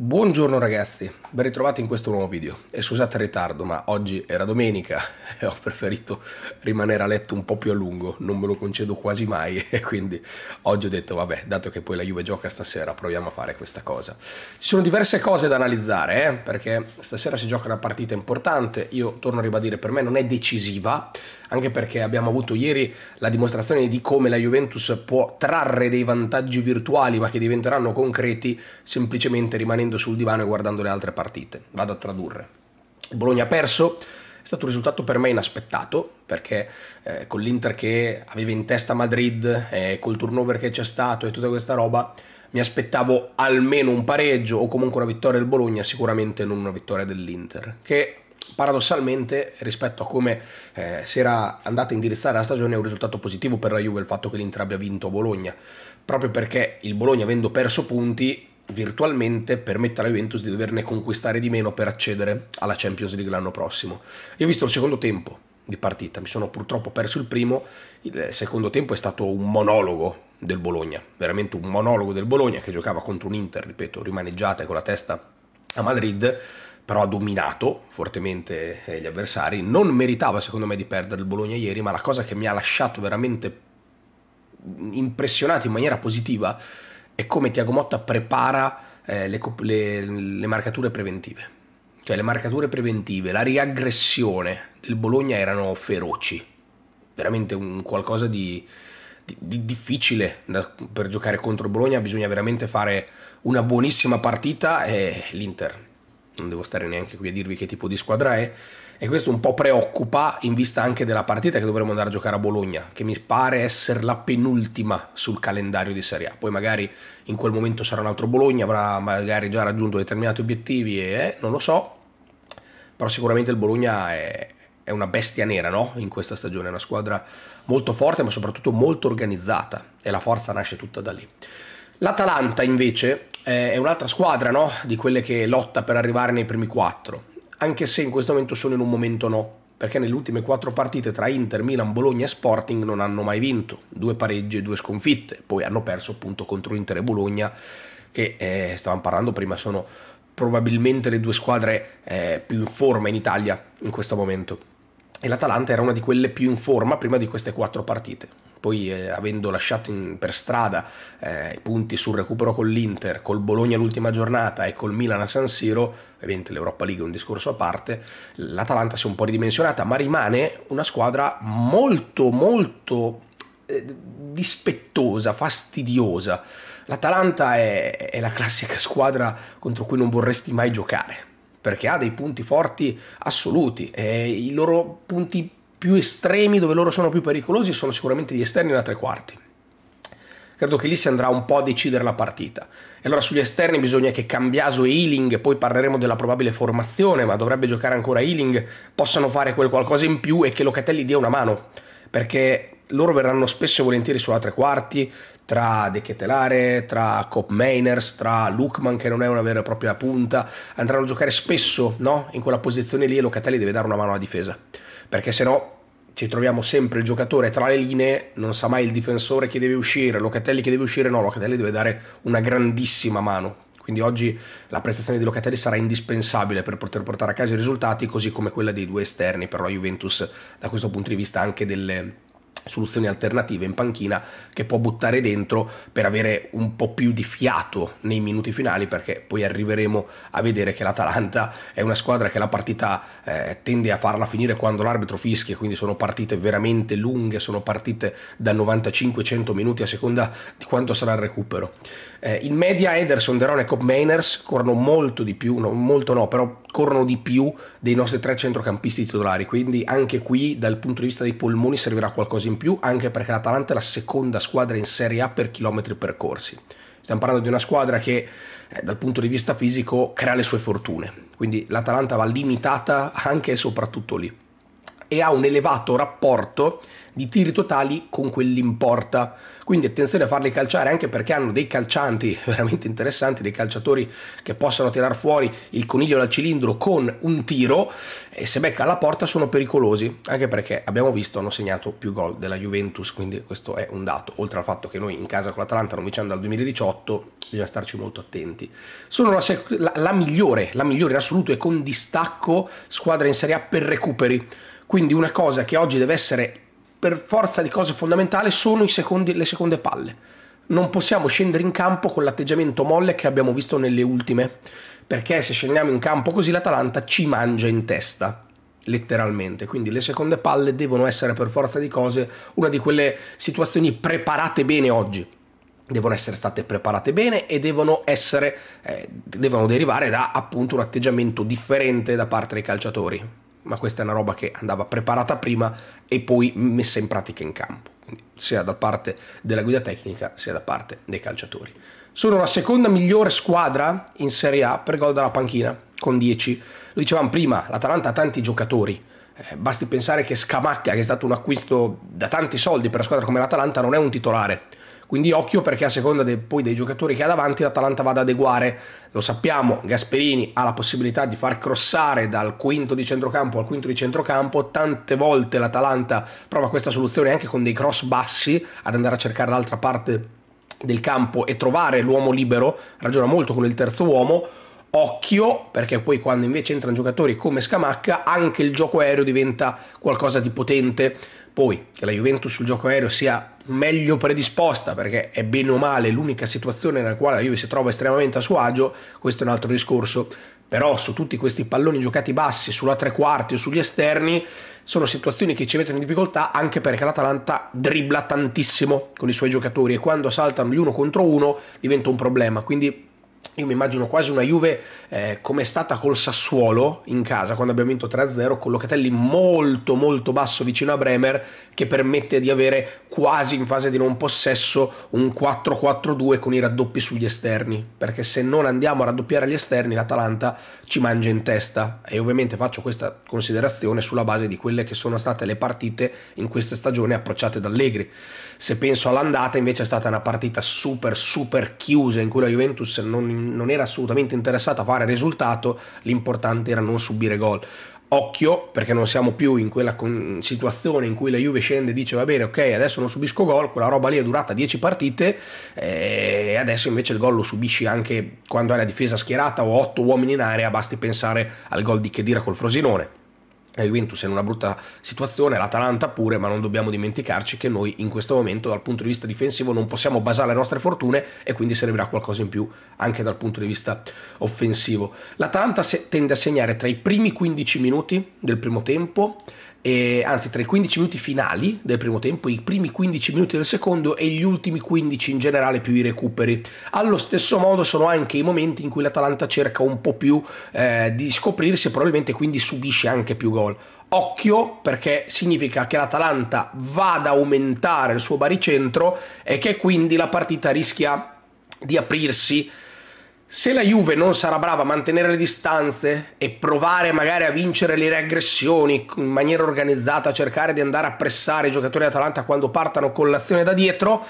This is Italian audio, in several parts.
Buongiorno ragazzi, ben ritrovati in questo nuovo video e scusate il ritardo ma oggi era domenica e ho preferito rimanere a letto un po' più a lungo, non me lo concedo quasi mai e quindi oggi ho detto vabbè dato che poi la Juve gioca stasera proviamo a fare questa cosa. Ci sono diverse cose da analizzare eh, perché stasera si gioca una partita importante, io torno a ribadire per me non è decisiva anche perché abbiamo avuto ieri la dimostrazione di come la Juventus può trarre dei vantaggi virtuali ma che diventeranno concreti semplicemente rimanendo sedendo sul divano e guardando le altre partite. Vado a tradurre. Bologna ha perso, è stato un risultato per me inaspettato, perché eh, con l'Inter che aveva in testa Madrid, eh, col turnover che c'è stato e tutta questa roba, mi aspettavo almeno un pareggio o comunque una vittoria del Bologna, sicuramente non una vittoria dell'Inter, che paradossalmente rispetto a come eh, si era andata a indirizzare la stagione è un risultato positivo per la Juve il fatto che l'Inter abbia vinto a Bologna proprio perché il Bologna avendo perso punti virtualmente permette alla Juventus di doverne conquistare di meno per accedere alla Champions League l'anno prossimo. Io ho visto il secondo tempo di partita, mi sono purtroppo perso il primo, il secondo tempo è stato un monologo del Bologna, veramente un monologo del Bologna che giocava contro un Inter, ripeto, rimaneggiata e con la testa a Madrid, però ha dominato fortemente gli avversari, non meritava secondo me di perdere il Bologna ieri, ma la cosa che mi ha lasciato veramente impressionato in maniera positiva è è come Tiago Motta prepara eh, le, le, le marcature preventive. Cioè le marcature preventive, la riaggressione del Bologna erano feroci, veramente un qualcosa di, di, di difficile da, per giocare contro il Bologna, bisogna veramente fare una buonissima partita e l'Inter, non devo stare neanche qui a dirvi che tipo di squadra è, e questo un po' preoccupa in vista anche della partita che dovremo andare a giocare a Bologna, che mi pare essere la penultima sul calendario di Serie A. Poi magari in quel momento sarà un altro Bologna, avrà magari già raggiunto determinati obiettivi e eh, non lo so, però sicuramente il Bologna è, è una bestia nera no? in questa stagione, è una squadra molto forte ma soprattutto molto organizzata e la forza nasce tutta da lì. L'Atalanta invece è un'altra squadra no? di quelle che lotta per arrivare nei primi quattro anche se in questo momento sono in un momento no, perché nelle ultime quattro partite tra Inter, Milan, Bologna e Sporting non hanno mai vinto, due pareggi e due sconfitte, poi hanno perso appunto contro Inter e Bologna, che eh, stavamo parlando prima, sono probabilmente le due squadre eh, più in forma in Italia in questo momento e l'Atalanta era una di quelle più in forma prima di queste quattro partite. Poi eh, avendo lasciato in, per strada eh, i punti sul recupero con l'Inter, col Bologna l'ultima giornata e col Milan a San Siro, ovviamente l'Europa League è un discorso a parte, l'Atalanta si è un po' ridimensionata, ma rimane una squadra molto molto eh, dispettosa, fastidiosa. L'Atalanta è, è la classica squadra contro cui non vorresti mai giocare perché ha dei punti forti assoluti e i loro punti più estremi dove loro sono più pericolosi sono sicuramente gli esterni da tre quarti. Credo che lì si andrà un po' a decidere la partita. E allora sugli esterni bisogna che Cambiaso e Healing, poi parleremo della probabile formazione, ma dovrebbe giocare ancora Healing, possano fare quel qualcosa in più e che Locatelli dia una mano, perché loro verranno spesso e volentieri sulla tre quarti, tra De Ketelare, tra Cop Mainers, tra Lukman che non è una vera e propria punta, andranno a giocare spesso no? in quella posizione lì e Locatelli deve dare una mano alla difesa, perché se no ci troviamo sempre il giocatore tra le linee, non sa mai il difensore che deve uscire, Locatelli che deve uscire, no, Locatelli deve dare una grandissima mano. Quindi oggi la prestazione di Locatelli sarà indispensabile per poter portare a casa i risultati, così come quella dei due esterni per la Juventus da questo punto di vista anche delle, soluzioni alternative in panchina che può buttare dentro per avere un po' più di fiato nei minuti finali perché poi arriveremo a vedere che l'Atalanta è una squadra che la partita eh, tende a farla finire quando l'arbitro fischia quindi sono partite veramente lunghe sono partite da 95-100 minuti a seconda di quanto sarà il recupero eh, in media Ederson, Deron e Cobb Mainers corrono molto di più, no, molto no, però corrono di più dei nostri tre centrocampisti titolari, quindi anche qui dal punto di vista dei polmoni servirà qualcosa in più, anche perché l'Atalanta è la seconda squadra in Serie A per chilometri percorsi. Stiamo parlando di una squadra che eh, dal punto di vista fisico crea le sue fortune, quindi l'Atalanta va limitata anche e soprattutto lì e ha un elevato rapporto di tiri totali con quell'importa. Quindi attenzione a farli calciare anche perché hanno dei calcianti veramente interessanti, dei calciatori che possono tirar fuori il coniglio dal cilindro con un tiro e se becca la porta sono pericolosi, anche perché abbiamo visto hanno segnato più gol della Juventus, quindi questo è un dato, oltre al fatto che noi in casa con l'Atalanta non vinciamo dal 2018 bisogna starci molto attenti. Sono la, la, la migliore, la migliore in assoluto e con distacco squadra in Serie A per recuperi quindi una cosa che oggi deve essere per forza di cose fondamentale sono secondi, le seconde palle. Non possiamo scendere in campo con l'atteggiamento molle che abbiamo visto nelle ultime, perché se scendiamo in campo così l'Atalanta ci mangia in testa letteralmente. Quindi le seconde palle devono essere per forza di cose una di quelle situazioni preparate bene oggi. Devono essere state preparate bene e devono, essere, eh, devono derivare da appunto un atteggiamento differente da parte dei calciatori ma questa è una roba che andava preparata prima e poi messa in pratica in campo, Quindi sia da parte della guida tecnica sia da parte dei calciatori. Sono la seconda migliore squadra in Serie A per gol dalla panchina, con 10. Lo dicevamo prima, l'Atalanta ha tanti giocatori, eh, basti pensare che Scamacca, che è stato un acquisto da tanti soldi per una squadra come l'Atalanta, non è un titolare quindi occhio perché a seconda dei, poi dei giocatori che ha davanti l'Atalanta va ad adeguare. Lo sappiamo, Gasperini ha la possibilità di far crossare dal quinto di centrocampo al quinto di centrocampo. Tante volte l'Atalanta prova questa soluzione anche con dei cross bassi ad andare a cercare l'altra parte del campo e trovare l'uomo libero, ragiona molto con il terzo uomo. Occhio, perché poi quando invece entrano giocatori come Scamacca, anche il gioco aereo diventa qualcosa di potente. Poi che la Juventus sul gioco aereo sia meglio predisposta perché è bene o male l'unica situazione nella quale la Juve si trova estremamente a suo agio, questo è un altro discorso, però su tutti questi palloni giocati bassi, sulla tre quarti o sugli esterni, sono situazioni che ci mettono in difficoltà anche perché l'Atalanta dribbla tantissimo con i suoi giocatori e quando saltano gli uno contro uno diventa un problema, quindi io mi immagino quasi una Juve eh, come è stata col Sassuolo in casa quando abbiamo vinto 3-0 con Locatelli molto molto basso vicino a Bremer che permette di avere quasi in fase di non possesso un 4-4-2 con i raddoppi sugli esterni perché se non andiamo a raddoppiare gli esterni l'Atalanta ci mangia in testa e ovviamente faccio questa considerazione sulla base di quelle che sono state le partite in questa stagione approcciate da Allegri. Se penso all'andata invece è stata una partita super super chiusa in cui la Juventus non non era assolutamente interessata a fare risultato, l'importante era non subire gol. Occhio, perché non siamo più in quella situazione in cui la Juve scende e dice va bene, ok, adesso non subisco gol, quella roba lì è durata 10 partite eh, e adesso invece il gol lo subisci anche quando hai la difesa schierata o 8 uomini in area, basti pensare al gol di Chedira col Frosinone la eh, Juventus è in una brutta situazione, l'Atalanta pure, ma non dobbiamo dimenticarci che noi in questo momento dal punto di vista difensivo non possiamo basare le nostre fortune e quindi servirà qualcosa in più anche dal punto di vista offensivo. L'Atalanta tende a segnare tra i primi 15 minuti del primo tempo e, anzi tra i 15 minuti finali del primo tempo, i primi 15 minuti del secondo e gli ultimi 15 in generale più i recuperi. Allo stesso modo sono anche i momenti in cui l'Atalanta cerca un po' più eh, di scoprirsi e probabilmente quindi subisce anche più gol. Occhio perché significa che l'Atalanta va ad aumentare il suo baricentro e che quindi la partita rischia di aprirsi se la Juve non sarà brava a mantenere le distanze e provare magari a vincere le reaggressioni in maniera organizzata, cercare di andare a pressare i giocatori di Atalanta quando partano con l'azione da dietro,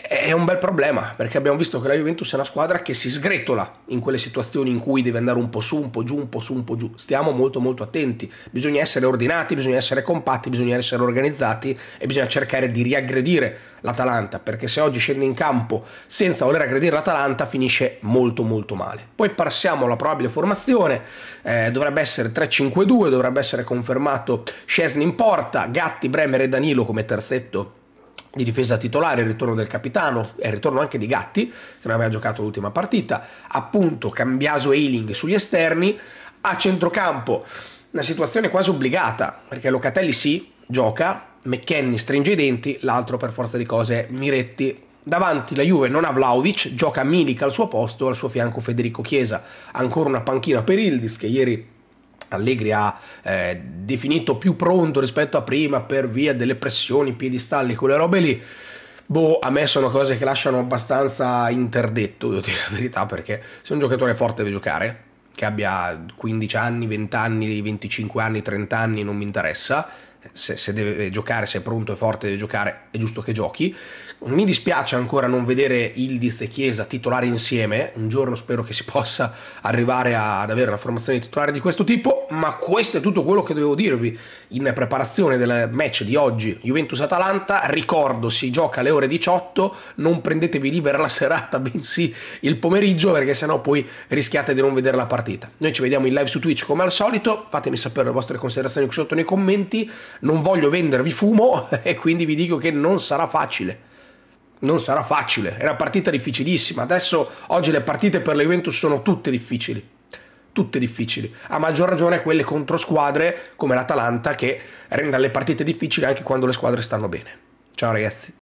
è un bel problema perché abbiamo visto che la Juventus è una squadra che si sgretola in quelle situazioni in cui deve andare un po' su, un po' giù, un po' su, un po' giù. Stiamo molto molto attenti, bisogna essere ordinati, bisogna essere compatti, bisogna essere organizzati e bisogna cercare di riaggredire l'Atalanta perché se oggi scende in campo senza voler aggredire l'Atalanta finisce molto molto male. Poi passiamo alla probabile formazione, eh, dovrebbe essere 3-5-2, dovrebbe essere confermato Scesni in porta, Gatti, Bremer e Danilo come terzetto di difesa titolare, il ritorno del capitano e il ritorno anche di Gatti, che non aveva giocato l'ultima partita, appunto Cambiaso e Eiling sugli esterni, a centrocampo una situazione quasi obbligata, perché Locatelli sì, gioca, McKenny stringe i denti, l'altro per forza di cose Miretti. Davanti la Juve non ha Vlaovic, gioca Milik al suo posto, al suo fianco Federico Chiesa, ancora una panchina per Ildis che ieri Allegri ha eh, definito più pronto rispetto a prima per via delle pressioni, piedistalli, quelle robe lì. Boh, a me sono cose che lasciano abbastanza interdetto, devo dire la verità, perché se un giocatore forte deve giocare, che abbia 15 anni, 20 anni, 25 anni, 30 anni, non mi interessa, se, se, deve giocare, se è pronto e forte deve giocare, è giusto che giochi. Mi dispiace ancora non vedere Ildiz e Chiesa titolari insieme, un giorno spero che si possa arrivare a, ad avere una formazione di titolare di questo tipo ma questo è tutto quello che dovevo dirvi in preparazione del match di oggi. Juventus-Atalanta, ricordo, si gioca alle ore 18, non prendetevi libera la serata, bensì il pomeriggio, perché sennò poi rischiate di non vedere la partita. Noi ci vediamo in live su Twitch come al solito, fatemi sapere le vostre considerazioni qui sotto nei commenti, non voglio vendervi fumo e quindi vi dico che non sarà facile non sarà facile, è una partita difficilissima. Adesso oggi le partite per la Juventus sono tutte difficili tutte difficili, a maggior ragione quelle contro squadre come l'Atalanta che rende le partite difficili anche quando le squadre stanno bene. Ciao ragazzi.